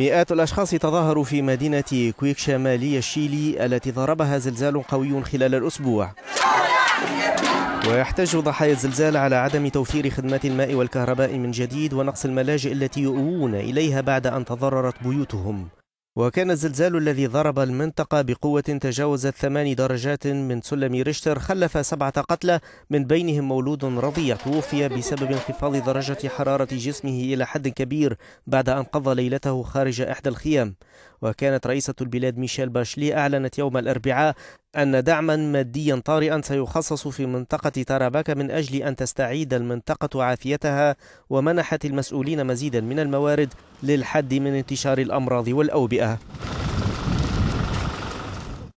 مئات الأشخاص تظاهروا في مدينة كويك شمالية الشيلي التي ضربها زلزال قوي خلال الأسبوع ويحتج ضحايا الزلزال على عدم توفير خدمات الماء والكهرباء من جديد ونقص الملاجئ التي يؤوون إليها بعد أن تضررت بيوتهم وكان الزلزال الذي ضرب المنطقة بقوة تجاوزت ثماني درجات من سلم ريشتر خلف سبعة قتلى من بينهم مولود رضيع توفي بسبب انخفاض درجة حرارة جسمه إلى حد كبير بعد أن قضى ليلته خارج إحدى الخيام وكانت رئيسة البلاد ميشيل باشلي أعلنت يوم الأربعاء أن دعما ماديا طارئا سيخصص في منطقة تاراباكا من أجل أن تستعيد المنطقة عافيتها ومنحت المسؤولين مزيدا من الموارد للحد من انتشار الأمراض والأوبئة